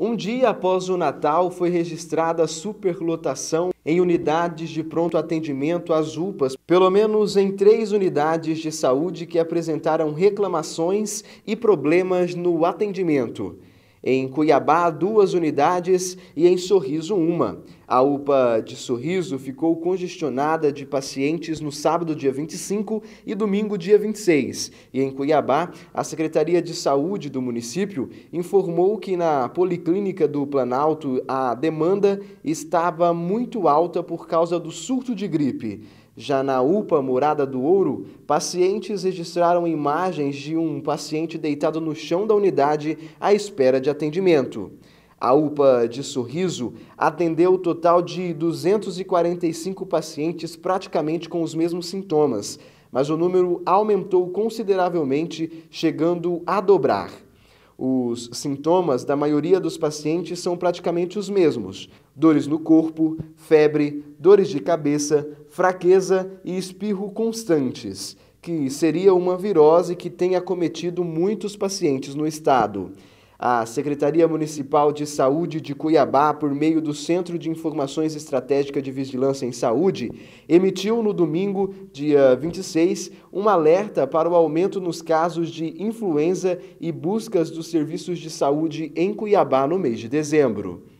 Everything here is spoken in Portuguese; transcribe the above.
Um dia após o Natal, foi registrada superlotação em unidades de pronto atendimento às UPAs, pelo menos em três unidades de saúde que apresentaram reclamações e problemas no atendimento. Em Cuiabá, duas unidades e em Sorriso, uma. A UPA de Sorriso ficou congestionada de pacientes no sábado, dia 25 e domingo, dia 26. E em Cuiabá, a Secretaria de Saúde do município informou que na Policlínica do Planalto a demanda estava muito alta por causa do surto de gripe. Já na UPA Morada do Ouro, pacientes registraram imagens de um paciente deitado no chão da unidade à espera de atendimento. A UPA de Sorriso atendeu o total de 245 pacientes praticamente com os mesmos sintomas, mas o número aumentou consideravelmente, chegando a dobrar. Os sintomas da maioria dos pacientes são praticamente os mesmos: dores no corpo, febre, dores de cabeça, fraqueza e espirro constantes, que seria uma virose que tem acometido muitos pacientes no estado. A Secretaria Municipal de Saúde de Cuiabá, por meio do Centro de Informações Estratégicas de Vigilância em Saúde, emitiu no domingo, dia 26, um alerta para o aumento nos casos de influenza e buscas dos serviços de saúde em Cuiabá no mês de dezembro.